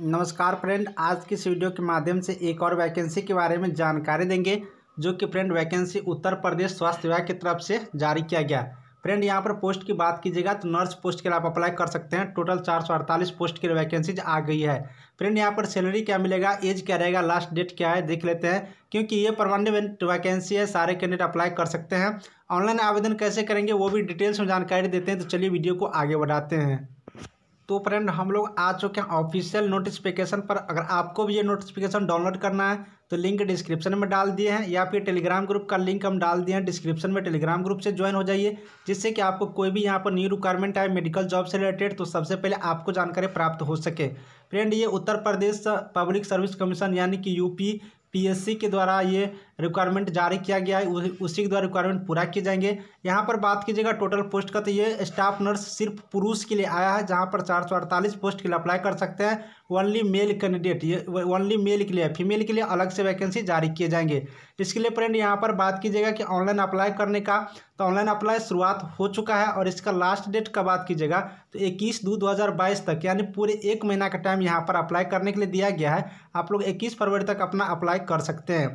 नमस्कार फ्रेंड आज की इस वीडियो के माध्यम से एक और वैकेंसी के बारे में जानकारी देंगे जो कि फ्रेंड वैकेंसी उत्तर प्रदेश स्वास्थ्य विभाग की तरफ से जारी किया गया फ्रेंड यहाँ पर पोस्ट की बात कीजिएगा तो नर्स पोस्ट के लिए आप अप्लाई कर सकते हैं टोटल चार सौ अड़तालीस पोस्ट लिए वैकेंसीज आ गई है फ्रेंड यहाँ पर सैलरी क्या मिलेगा एज क्या रहेगा लास्ट डेट क्या है देख लेते हैं क्योंकि ये परमानेंट वैकेंसी है सारे कैंडिडेट अप्लाई कर सकते हैं ऑनलाइन आवेदन कैसे करेंगे वो भी डिटेल्स में जानकारी देते हैं तो चलिए वीडियो को आगे बढ़ाते हैं तो फ्रेंड हम लोग आ चुके हैं ऑफिशियल नोटिफिकेशन पर अगर आपको भी ये नोटिफिकेशन डाउनलोड करना है तो लिंक डिस्क्रिप्शन में डाल दिए हैं या फिर टेलीग्राम ग्रुप का लिंक हम डाल दिए हैं डिस्क्रिप्शन में टेलीग्राम ग्रुप से ज्वाइन हो जाइए जिससे कि आपको कोई भी यहाँ पर न्यू रिक्वायरमेंट आए मेडिकल जॉब से रिलेटेड तो सबसे पहले आपको जानकारी प्राप्त हो सके फ्रेंड ये Uttar Pradesh public service commission यानी कि यूपी पी के द्वारा ये रिक्वायरमेंट जारी किया गया है उसी के द्वारा रिक्वायरमेंट पूरा किए जाएंगे यहाँ पर बात कीजिएगा टोटल पोस्ट का तो ये स्टाफ नर्स सिर्फ पुरुष के लिए आया है जहाँ पर चार सौ अड़तालीस पोस्ट के लिए अप्लाई कर सकते हैं ओनली मेल कैंडिडेट ये ओनली मेल के लिए फीमेल के लिए अलग से वैकेंसी जारी किए जाएंगे इसके लिए फ्रेंड यहाँ पर बात कीजिएगा कि ऑनलाइन अप्लाई करने का तो ऑनलाइन अप्लाई शुरुआत हो चुका है और इसका लास्ट डेट का बात कीजिएगा तो इक्कीस दो दो तक यानी पूरे एक महीना का टाइम यहाँ पर अप्लाई करने के लिए दिया गया है आप लोग इक्कीस फरवरी तक अपना अप्लाई कर सकते हैं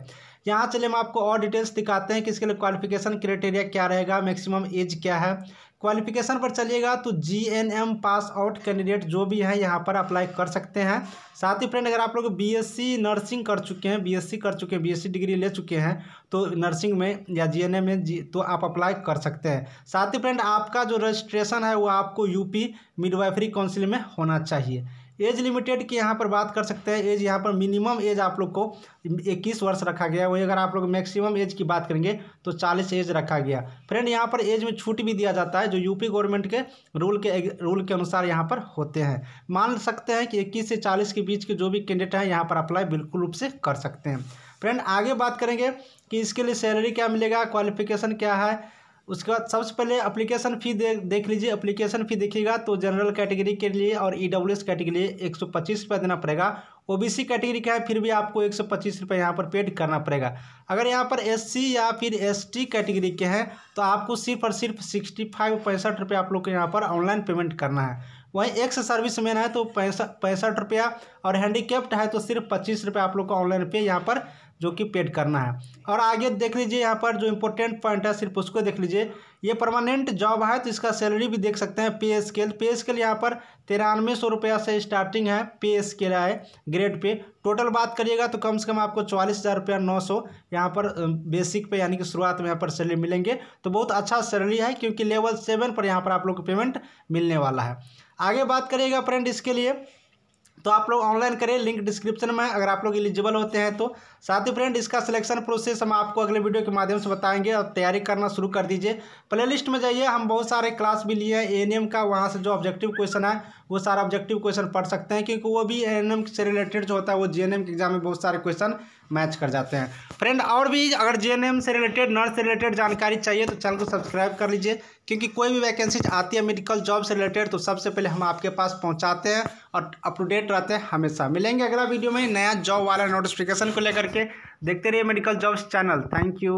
यहाँ चलिए हम आपको और डिटेल्स दिखाते हैं कि इसके लिए क्वालिफिकेशन क्राइटेरिया क्या रहेगा मैक्सिमम एज क्या है क्वालिफिकेशन पर चलिएगा तो G N M pass out candidate जो भी हैं यहाँ पर अप्लाई कर सकते हैं साथ ही फ्रेंड अगर आप लोग बीएससी नर्सिंग कर चुके हैं बीएससी कर चुके हैं बीएससी डिग्री ले चुके हैं तो नर्सिंग में या जीएनएम में जी तो आप अप्लाई कर सकते हैं साथ ही फ्रेंड आपका जो रजिस्ट्रेशन है वो आपको यूपी मिडवाइफरी काउंसिल में होना चाहिए एज लिमिटेड की यहाँ पर बात कर सकते हैं एज यहाँ पर मिनिमम एज आप लोग को इक्कीस वर्ष रखा गया वही अगर आप लोग मैक्सिमम एज की बात करेंगे तो चालीस एज रखा गया फ्रेंड यहाँ पर एज में छूट भी दिया जाता है जो यूपी गवर्नमेंट के रूल के रूल के अनुसार यहाँ पर होते हैं मान सकते हैं कि इक्कीस से चालीस के बीच के जो भी कैंडिडेट हैं यहाँ पर अप्लाई बिल्कुल रूप से कर सकते हैं फ्रेंड आगे बात करेंगे कि इसके लिए सैलरी क्या मिलेगा क्वालिफिकेशन क्या है उसके बाद सबसे पहले अप्लीकेशन फ़ी दे, देख लीजिए अप्लीकेशन फ़ी देखिएगा तो जनरल कैटेगरी के लिए और ई डब्ल्यू एस कैटेगरी एक सौ पच्चीस रुपये देना पड़ेगा ओबीसी कैटेगरी का है फिर भी आपको एक सौ पच्चीस रुपये यहाँ पर पेड करना पड़ेगा अगर यहाँ पर एससी या फिर एसटी कैटेगरी के हैं तो आपको सिर्फ और सिर्फ सिक्सटी फाइव पैंसठ रुपये आप लोग को यहाँ पर ऑनलाइन पेमेंट करना है वहीं एक्स सर्विस मैन है तो पैंसठ रुपया और हैंडीकेप्ट है तो सिर्फ पच्चीस रुपया आप लोग को ऑनलाइन पे यहाँ पर जो कि पेड करना है और आगे देख लीजिए यहाँ पर जो इम्पोर्टेंट पॉइंट है सिर्फ उसको देख लीजिए ये परमानेंट जॉब है तो इसका सैलरी भी देख सकते हैं पे स्केल पे स्केल यहाँ पर तिरानवे सौ रुपया से स्टार्टिंग है पे स्केल है ग्रेड पे टोटल बात करिएगा तो कम से कम आपको चौवालीस हज़ार रुपया नौ सौ यहाँ पर बेसिक पे यानी कि शुरुआत में यहाँ पर सैलरी मिलेंगे तो बहुत अच्छा सैलरी है क्योंकि लेवल सेवन पर यहाँ पर आप लोग को पेमेंट मिलने वाला है आगे बात करिएगा फ्रेंड इसके लिए तो आप लोग ऑनलाइन करें लिंक डिस्क्रिप्शन में अगर आप लोग एलिजिबल होते हैं तो साथ ही फ्रेंड इसका सिलेक्शन प्रोसेस हम आपको अगले वीडियो के माध्यम से बताएंगे और तैयारी करना शुरू कर दीजिए प्लेलिस्ट में जाइए हम बहुत सारे क्लास भी लिए हैं ए का वहाँ से जो ऑब्जेक्टिव क्वेश्चन है वो सारा ऑब्जेक्टिव क्वेश्चन पढ़ सकते हैं क्योंकि वो भी ए से रिलेटेड जो होता है वो जे के एग्जाम में बहुत सारे क्वेश्चन मैच कर जाते हैं फ्रेंड और भी अगर जे से रिलेटेड नर्स से रिलेटेड जानकारी चाहिए तो चैनल को सब्सक्राइब कर लीजिए क्योंकि कोई भी वैकेंसीज आती है मेडिकल जॉब से रिलेटेड तो सबसे पहले हम आपके पास पहुँचाते हैं और अपटूडेट अपडेट रहते हैं हमेशा मिलेंगे अगला वीडियो में नया जॉब वाला नोटिफिकेशन को लेकर के देखते रहिए medical jobs channel thank you